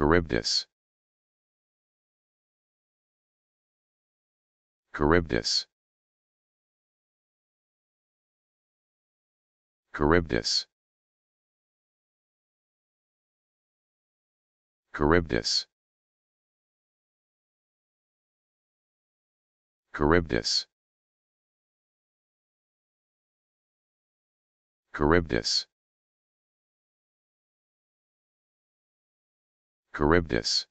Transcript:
Charybdis. Charybdis. Charybdis. Charybdis. Charybdis. Charybdis. Charybdis.